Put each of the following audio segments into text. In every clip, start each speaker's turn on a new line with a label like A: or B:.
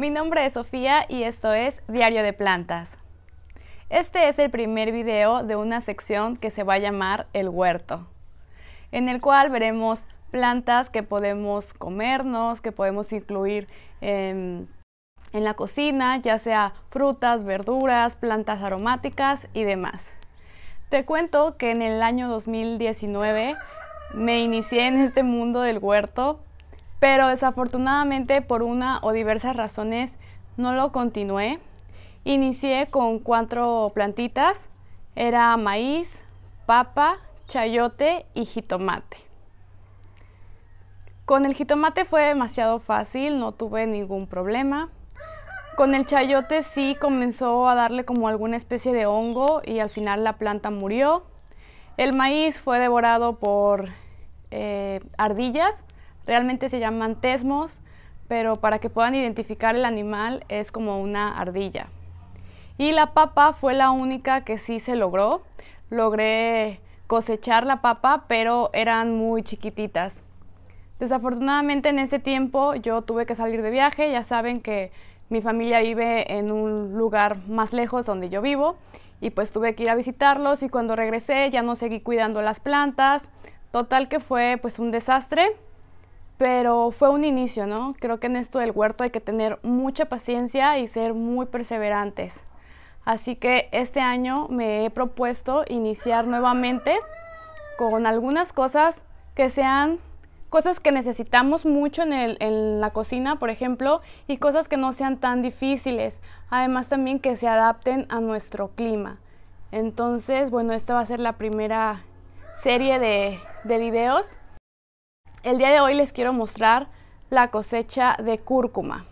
A: Mi nombre es Sofía y esto es Diario de Plantas. Este es el primer video de una sección que se va a llamar El Huerto, en el cual veremos plantas que podemos comernos, que podemos incluir en la cocina, ya sea frutas, verduras, plantas aromáticas y demás. Te cuento que en el año 2019 me inicié en este mundo del huerto pero desafortunadamente por una o diversas razones no lo continué. Inicié con cuatro plantitas, era maíz, papa, chayote y jitomate. Con el jitomate fue demasiado fácil, no tuve ningún problema. Con el chayote sí comenzó a darle como alguna especie de hongo y al final la planta murió. El maíz fue devorado por eh, ardillas Realmente se llaman tesmos, pero para que puedan identificar el animal es como una ardilla. Y la papa fue la única que sí se logró. Logré cosechar la papa, pero eran muy chiquititas. Desafortunadamente en ese tiempo yo tuve que salir de viaje, ya saben que mi familia vive en un lugar más lejos donde yo vivo y pues tuve que ir a visitarlos y cuando regresé ya no seguí cuidando las plantas, total que fue pues un desastre pero fue un inicio, ¿no? Creo que en esto del huerto hay que tener mucha paciencia y ser muy perseverantes. Así que este año me he propuesto iniciar nuevamente con algunas cosas que sean cosas que necesitamos mucho en, la cocina, por ejemplo, y cosas que no sean tan difíciles. Además también que se adapten a nuestro clima. Entonces, bueno, esta va a ser la primera serie de, de videos el día de hoy les quiero mostrar la cosecha de cúrcuma.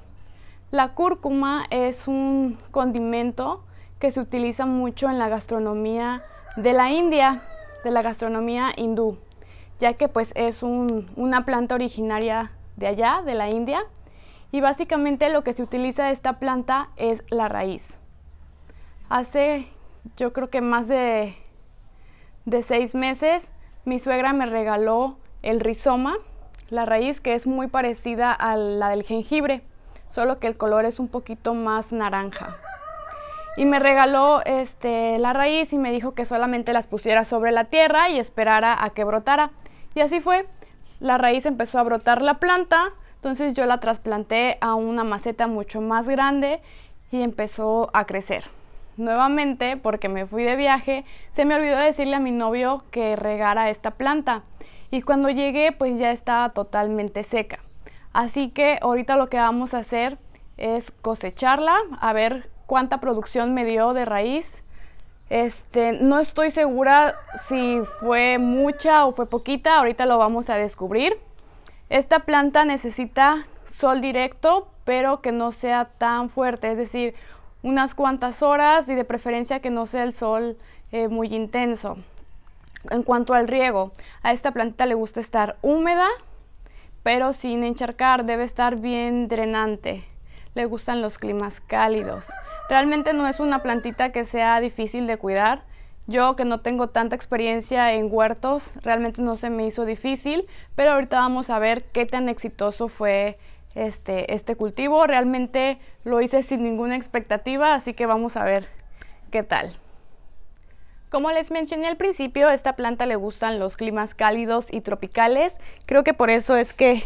A: La cúrcuma es un condimento que se utiliza mucho en la gastronomía de la India, de la gastronomía hindú, ya que pues es una planta originaria de allá, de la India, y básicamente lo que se utiliza de esta planta es la raíz. Hace yo creo que más de, de seis meses mi suegra me regaló el rizoma, la raíz que es muy parecida a la del jengibre, solo que el color es un poquito más naranja. Y me regaló este, la raíz y me dijo que solamente las pusiera sobre la tierra y esperara a que brotara. Y así fue, la raíz empezó a brotar la planta, entonces yo la trasplanté a una maceta mucho más grande y empezó a crecer. Nuevamente, porque me fui de viaje, se me olvidó decirle a mi novio que regara esta planta y cuando llegué pues ya estaba totalmente seca. Así que ahorita lo que vamos a hacer es cosecharla, a ver cuánta producción me dio de raíz. Este, no estoy segura si fue mucha o fue poquita, ahorita lo vamos a descubrir. Esta planta necesita sol directo, pero que no sea tan fuerte, es decir, unas cuantas horas y de preferencia que no sea el sol eh, muy intenso en cuanto al riego, a esta plantita le gusta estar húmeda, pero sin encharcar, debe estar bien drenante. Le gustan los climas cálidos. Realmente no es una plantita que sea difícil de cuidar. Yo que no tengo tanta experiencia en huertos, realmente no se me hizo difícil, pero ahorita vamos a ver qué tan exitoso fue este, este cultivo. Realmente lo hice sin ninguna expectativa, así que vamos a ver qué tal. Como les mencioné al principio, a esta planta le gustan los climas cálidos y tropicales. Creo que por eso es que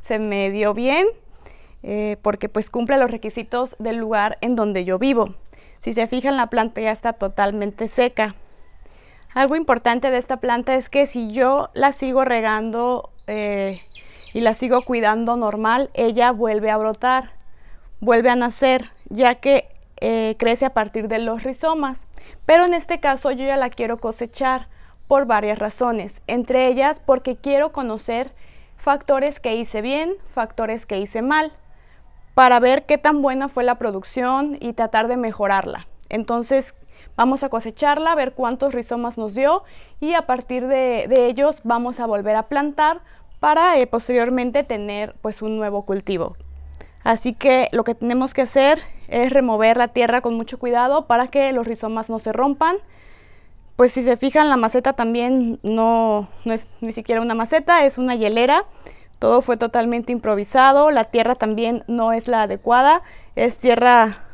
A: se me dio bien, eh, porque pues cumple los requisitos del lugar en donde yo vivo. Si se fijan, la planta ya está totalmente seca. Algo importante de esta planta es que si yo la sigo regando eh, y la sigo cuidando normal, ella vuelve a brotar, vuelve a nacer, ya que eh, crece a partir de los rizomas. Pero en este caso yo ya la quiero cosechar por varias razones, entre ellas porque quiero conocer factores que hice bien, factores que hice mal, para ver qué tan buena fue la producción y tratar de mejorarla. Entonces vamos a cosecharla, ver cuántos rizomas nos dio y a partir de, ellos vamos a volver a plantar para eh, posteriormente tener pues un nuevo cultivo. Así que lo que tenemos que hacer es remover la tierra con mucho cuidado para que los rizomas no se rompan. Pues si se fijan, la maceta también no, no es ni siquiera una maceta, es una hielera. Todo fue totalmente improvisado, la tierra también no es la adecuada, es tierra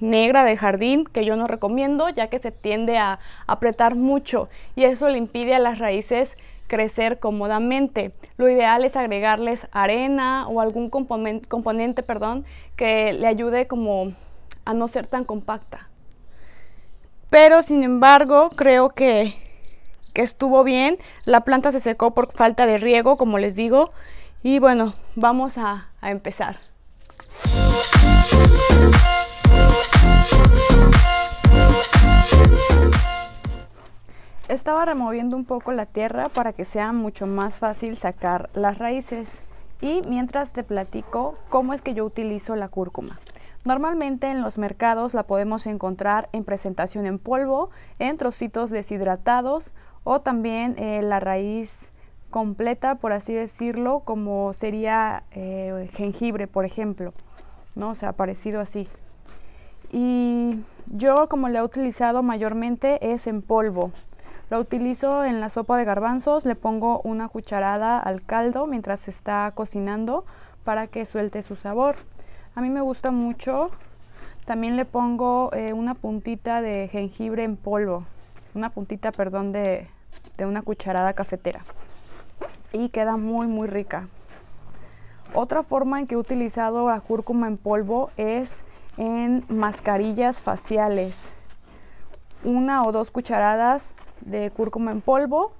A: negra de jardín que yo no recomiendo ya que se tiende a apretar mucho y eso le impide a las raíces crecer cómodamente. Lo ideal es agregarles arena o algún componente, perdón, que le ayude como a no ser tan compacta. Pero sin embargo, creo que, estuvo bien. La planta se secó por falta de riego, como les digo. Y bueno, vamos a empezar. Estaba removiendo un poco la tierra para que sea mucho más fácil sacar las raíces. Y mientras te platico cómo es que yo utilizo la cúrcuma. Normalmente en los mercados la podemos encontrar en presentación en polvo, en trocitos deshidratados o también eh, la raíz completa, por así decirlo, como sería eh, jengibre, por ejemplo, ¿no? O sea, parecido así. Y yo como la he utilizado mayormente es en polvo. Lo utilizo en la sopa de garbanzos, le pongo una cucharada al caldo mientras se está cocinando para que suelte su sabor. A mí me gusta mucho, también le pongo eh, una puntita de jengibre en polvo, una puntita, perdón, de, de una cucharada cafetera. Y queda muy, muy rica. Otra forma en que he utilizado la cúrcuma en polvo es en mascarillas faciales. Una o dos cucharadas de cúrcuma en polvo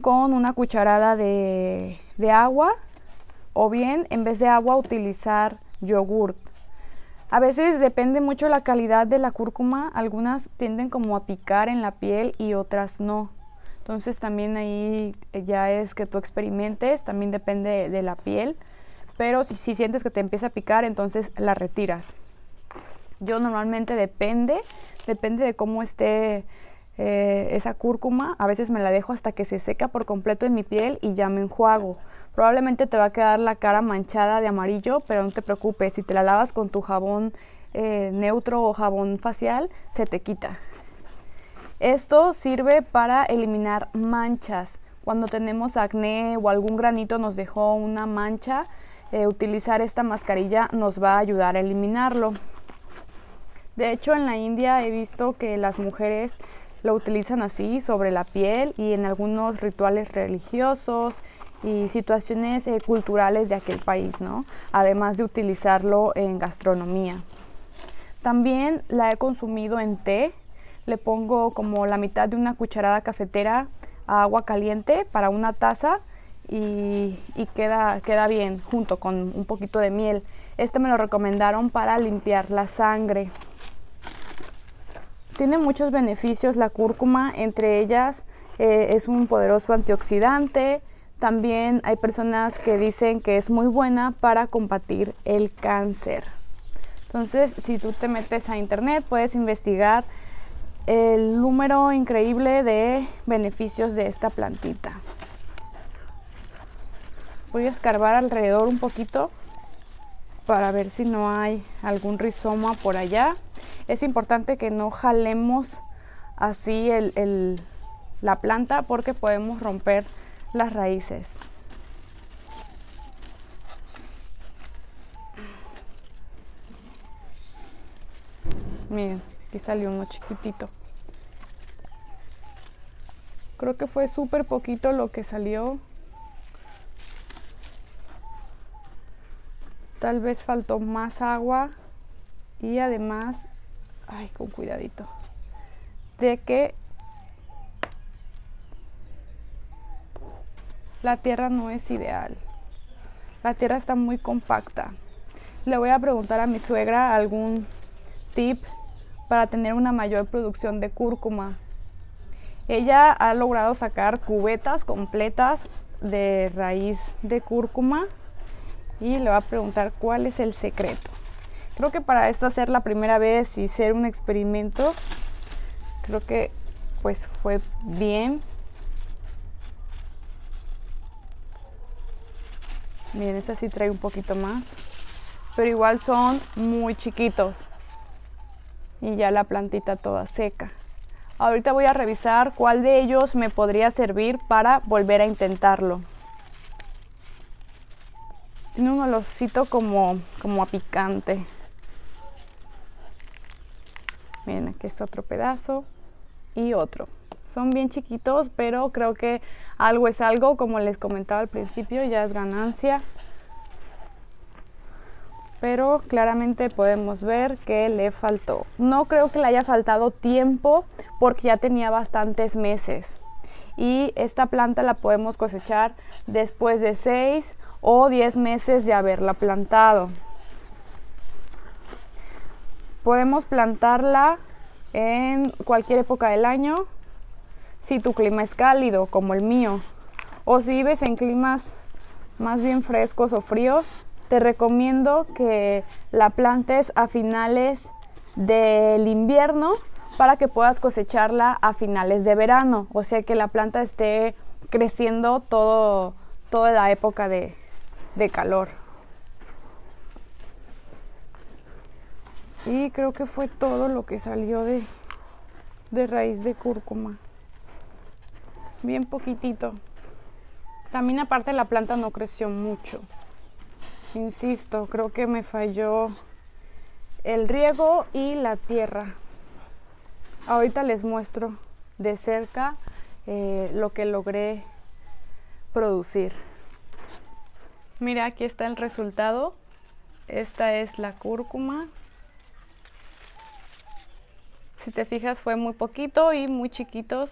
A: con una cucharada de, de agua o bien en vez de agua utilizar yogurt. A veces depende mucho la calidad de la cúrcuma, algunas tienden como a picar en la piel y otras no. Entonces también ahí eh, ya es que tú experimentes, también depende de, la piel, pero si, si, sientes que te empieza a picar, entonces la retiras. Yo normalmente depende, depende de cómo esté eh, esa cúrcuma, a veces me la dejo hasta que se seca por completo en mi piel y ya me enjuago. Probablemente te va a quedar la cara manchada de amarillo, pero no te preocupes, si te la lavas con tu jabón eh, neutro o jabón facial, se te quita. Esto sirve para eliminar manchas. Cuando tenemos acné o algún granito nos dejó una mancha, eh, utilizar esta mascarilla nos va a ayudar a eliminarlo. De hecho, en la India he visto que las mujeres lo utilizan así sobre la piel y en algunos rituales religiosos y situaciones eh, culturales de aquel país, ¿no? Además de utilizarlo en gastronomía. También la he consumido en té. Le pongo como la mitad de una cucharada cafetera a agua caliente para una taza y, queda, queda bien junto con un poquito de miel. Este me lo recomendaron para limpiar la sangre. Tiene muchos beneficios la cúrcuma, entre ellas eh, es un poderoso antioxidante. También hay personas que dicen que es muy buena para combatir el cáncer. Entonces, si tú te metes a internet, puedes investigar el número increíble de beneficios de esta plantita. Voy a escarbar alrededor un poquito para ver si no hay algún rizoma por allá es importante que no jalemos así la planta porque podemos romper las raíces. Miren, aquí salió uno chiquitito. Creo que fue súper poquito lo que salió. Tal vez faltó más agua y además ay, con cuidadito, de que la tierra no es ideal. La tierra está muy compacta. Le voy a preguntar a mi suegra algún tip para tener una mayor producción de cúrcuma. Ella ha logrado sacar cubetas completas de raíz de cúrcuma y le va a preguntar cuál es el secreto. Creo que para esto ser la primera vez y ser un experimento, creo que pues fue bien. Miren, esta sí trae un poquito más. Pero igual son muy chiquitos. Y ya la plantita toda seca. Ahorita voy a revisar cuál de ellos me podría servir para volver a intentarlo. Tiene un olorcito como, como a picante. Miren, aquí está otro pedazo y otro. Son bien chiquitos, pero creo que algo es algo, como les comentaba al principio, ya es ganancia. Pero claramente podemos ver que le faltó. No creo que le haya faltado tiempo porque ya tenía bastantes meses. Y esta planta la podemos cosechar después de 6 o 10 meses de haberla plantado. Podemos plantarla en cualquier época del año, si tu clima es cálido como el mío, o si vives en climas más bien frescos o fríos, te recomiendo que la plantes a finales del invierno para que puedas cosecharla a finales de verano, o sea que la planta esté creciendo todo, toda la época de, de calor. Y creo que fue todo lo que salió de, raíz de cúrcuma. Bien poquitito. También aparte la planta no creció mucho. Insisto, creo que me falló el riego y la tierra. Ahorita les muestro de cerca eh, lo que logré producir. Mira, aquí está el resultado. Esta es la cúrcuma. Si te fijas fue muy poquito y muy chiquitos,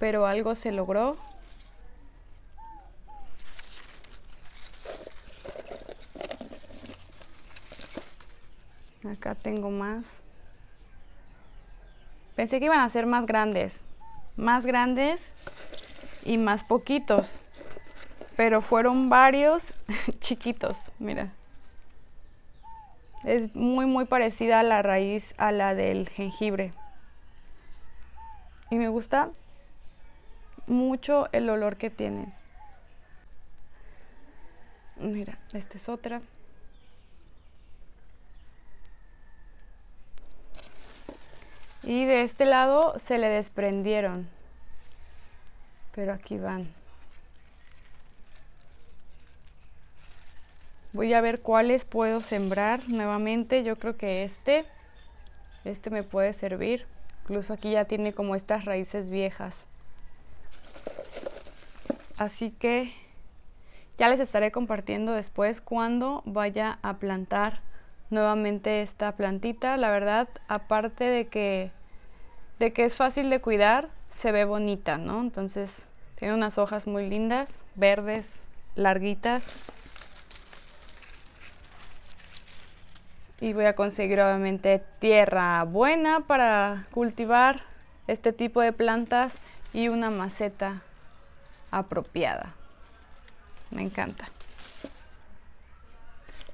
A: pero algo se logró. Acá tengo más. Pensé que iban a ser más grandes, más grandes y más poquitos, pero fueron varios chiquitos, mira. Es muy muy parecida a la raíz a la del jengibre. Y me gusta mucho el olor que tiene. Mira, esta es otra. Y de este lado se le desprendieron. Pero aquí van. Voy a ver cuáles puedo sembrar nuevamente. Yo creo que este, este me puede servir. Incluso aquí ya tiene como estas raíces viejas. Así que ya les estaré compartiendo después cuando vaya a plantar nuevamente esta plantita. La verdad, aparte de que, de que es fácil de cuidar, se ve bonita, ¿no? Entonces tiene unas hojas muy lindas, verdes, larguitas. y voy a conseguir obviamente tierra buena para cultivar este tipo de plantas y una maceta apropiada. Me encanta.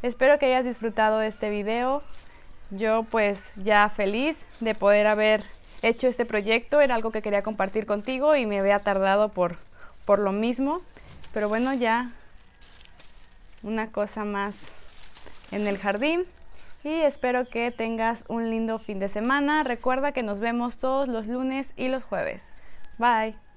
A: Espero que hayas disfrutado este video. Yo pues ya feliz de poder haber hecho este proyecto. Era algo que quería compartir contigo y me había tardado por, por lo mismo. Pero bueno, ya una cosa más en el jardín y espero que tengas un lindo fin de semana. Recuerda que nos vemos todos los lunes y los jueves. Bye.